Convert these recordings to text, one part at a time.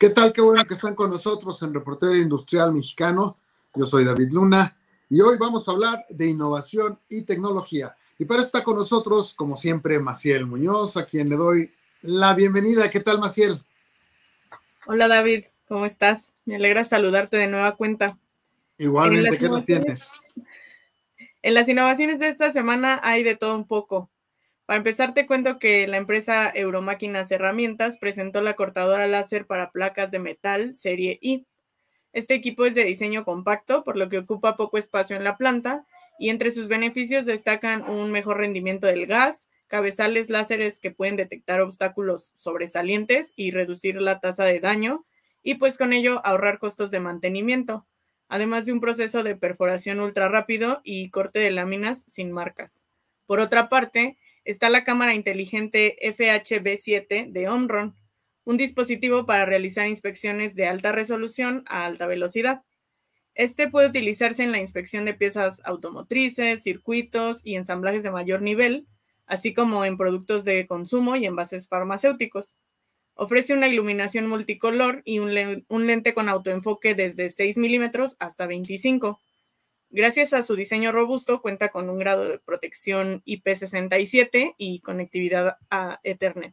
¿Qué tal? Qué bueno que están con nosotros en Reportero Industrial Mexicano. Yo soy David Luna y hoy vamos a hablar de innovación y tecnología. Y para estar con nosotros, como siempre, Maciel Muñoz, a quien le doy la bienvenida. ¿Qué tal, Maciel? Hola, David. ¿Cómo estás? Me alegra saludarte de nueva cuenta. Igualmente, ¿qué nos tienes? En las innovaciones de esta semana hay de todo un poco. Para empezar, te cuento que la empresa Euromáquinas Herramientas presentó la cortadora láser para placas de metal serie I. Este equipo es de diseño compacto, por lo que ocupa poco espacio en la planta, y entre sus beneficios destacan un mejor rendimiento del gas, cabezales láseres que pueden detectar obstáculos sobresalientes y reducir la tasa de daño, y pues con ello ahorrar costos de mantenimiento además de un proceso de perforación ultra rápido y corte de láminas sin marcas. Por otra parte, está la cámara inteligente FHB7 de Omron, un dispositivo para realizar inspecciones de alta resolución a alta velocidad. Este puede utilizarse en la inspección de piezas automotrices, circuitos y ensamblajes de mayor nivel, así como en productos de consumo y envases farmacéuticos. Ofrece una iluminación multicolor y un, lente con autoenfoque desde 6 milímetros hasta 25. Gracias a su diseño robusto, cuenta con un grado de protección IP67 y conectividad a Ethernet.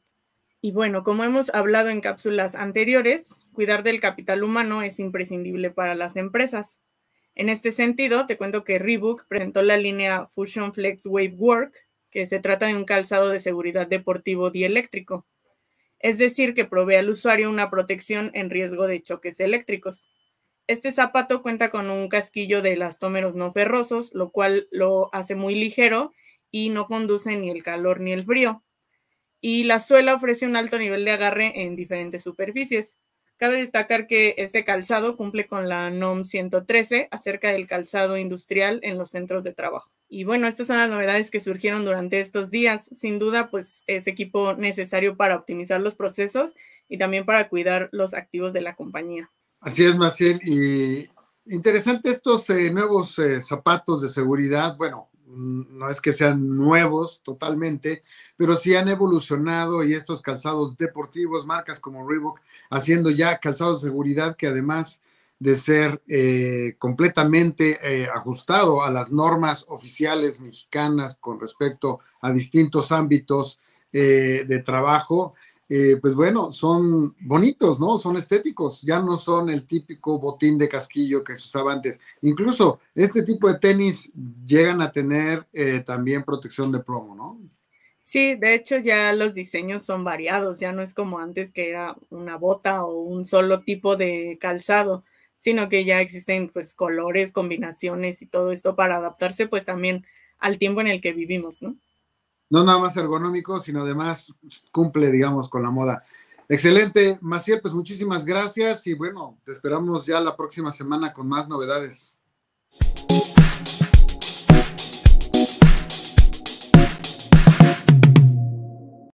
Y bueno, como hemos hablado en cápsulas anteriores, cuidar del capital humano es imprescindible para las empresas. En este sentido, te cuento que Reebok presentó la línea Fusion Flex Wave Work, que se trata de un calzado de seguridad deportivo dieléctrico es decir, que provee al usuario una protección en riesgo de choques eléctricos. Este zapato cuenta con un casquillo de elastómeros no ferrosos, lo cual lo hace muy ligero y no conduce ni el calor ni el frío. Y la suela ofrece un alto nivel de agarre en diferentes superficies. Cabe destacar que este calzado cumple con la NOM 113 acerca del calzado industrial en los centros de trabajo. Y bueno, estas son las novedades que surgieron durante estos días. Sin duda, pues es equipo necesario para optimizar los procesos y también para cuidar los activos de la compañía. Así es, Maciel. Y interesante estos eh, nuevos eh, zapatos de seguridad. Bueno, no es que sean nuevos totalmente, pero sí han evolucionado y estos calzados deportivos, marcas como Reebok, haciendo ya calzado de seguridad que además de ser eh, completamente eh, ajustado a las normas oficiales mexicanas con respecto a distintos ámbitos eh, de trabajo, eh, pues bueno, son bonitos, ¿no? Son estéticos, ya no son el típico botín de casquillo que se usaba antes. Incluso este tipo de tenis llegan a tener eh, también protección de plomo, ¿no? Sí, de hecho ya los diseños son variados, ya no es como antes que era una bota o un solo tipo de calzado, sino que ya existen pues colores, combinaciones y todo esto para adaptarse pues también al tiempo en el que vivimos, ¿no? no nada más ergonómico, sino además cumple, digamos, con la moda. Excelente, Maciel, pues muchísimas gracias y bueno, te esperamos ya la próxima semana con más novedades.